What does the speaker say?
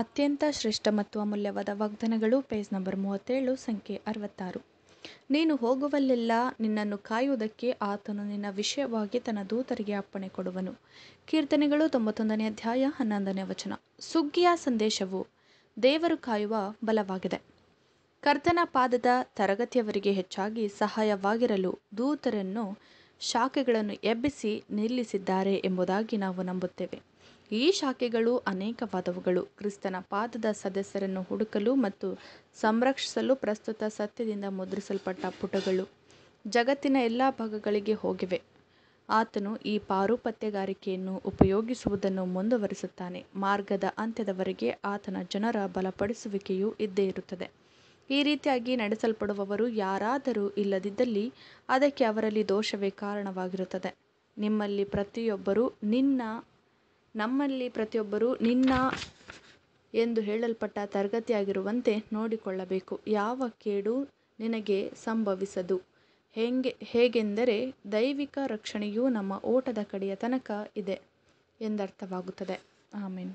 ಅತ್ಯಂತ ಶ್ರೇಷ್ಠ ಮತ್ತು ಅಮೂಲ್ಯವಾದ ವಾಗ್ದಾನಗಳು ಪೇಜ್ ನಂಬರ್ ಮೂವತ್ತೇಳು ಸಂಖ್ಯೆ ಅರವತ್ತಾರು ನೀನು ಹೋಗುವಲ್ಲೆಲ್ಲ ನಿನ್ನನ್ನು ಕಾಯುವುದಕ್ಕೆ ಆತನು ನಿನ್ನ ವಿಷಯವಾಗಿ ತನ್ನ ದೂತರಿಗೆ ಅಪ್ಪಣೆ ಕೊಡುವನು ಕೀರ್ತನೆಗಳು ತೊಂಬತ್ತೊಂದನೇ ಅಧ್ಯಾಯ ಹನ್ನೊಂದನೇ ವಚನ ಸುಗ್ಗಿಯ ಸಂದೇಶವು ದೇವರು ಕಾಯುವ ಬಲವಾಗಿದೆ ಕರ್ತನ ಪಾದದ ತರಗತಿಯವರಿಗೆ ಹೆಚ್ಚಾಗಿ ಸಹಾಯವಾಗಿರಲು ದೂತರನ್ನು ಶಾಖೆಗಳನ್ನು ಎಬ್ಬಿಸಿ ನಿಲ್ಲಿಸಿದ್ದಾರೆ ಎಂಬುದಾಗಿ ನಾವು ನಂಬುತ್ತೇವೆ ಈ ಶಾಖೆಗಳು ಅನೇಕವಾದವುಗಳು ಕ್ರಿಸ್ತನ ಪಾದದ ಸದಸ್ಯರನ್ನು ಹುಡುಕಲು ಮತ್ತು ಸಂರಕ್ಷಿಸಲು ಪ್ರಸ್ತುತ ಸತ್ಯದಿಂದ ಮುದ್ರಿಸಲ್ಪಟ್ಟ ಪುಟಗಳು ಜಗತ್ತಿನ ಎಲ್ಲ ಭಾಗಗಳಿಗೆ ಹೋಗಿವೆ ಆತನು ಈ ಪಾರುಪತ್ಯಗಾರಿಕೆಯನ್ನು ಉಪಯೋಗಿಸುವುದನ್ನು ಮುಂದುವರಿಸುತ್ತಾನೆ ಮಾರ್ಗದ ಅಂತ್ಯದವರೆಗೆ ಆತನ ಜನರ ಬಲಪಡಿಸುವಿಕೆಯು ಇದ್ದೇ ಇರುತ್ತದೆ ಈ ರೀತಿಯಾಗಿ ನಡೆಸಲ್ಪಡುವವರು ಯಾರಾದರೂ ಇಲ್ಲದಿದ್ದಲ್ಲಿ ಅದಕ್ಕೆ ಅವರಲ್ಲಿ ದೋಷವೇ ಕಾರಣವಾಗಿರುತ್ತದೆ ನಿಮ್ಮಲ್ಲಿ ಪ್ರತಿಯೊಬ್ಬರೂ ನಿನ್ನ ನಮ್ಮಲ್ಲಿ ಪ್ರತಿಯೊಬ್ಬರು ನಿನ್ನ ಎಂದು ಹೇಳಲ್ಪಟ್ಟ ತರಗತಿಯಾಗಿರುವಂತೆ ನೋಡಿಕೊಳ್ಳಬೇಕು ಯಾವ ಕೇಡು ನಿನಗೆ ಸಂಭವಿಸದು ಹೇಗೆ ಹೇಗೆಂದರೆ ದೈವಿಕ ರಕ್ಷಣೆಯು ನಮ್ಮ ಓಟದ ಕಡೆಯ ತನಕ ಇದೆ ಎಂದರ್ಥವಾಗುತ್ತದೆ ಆಮೇನ್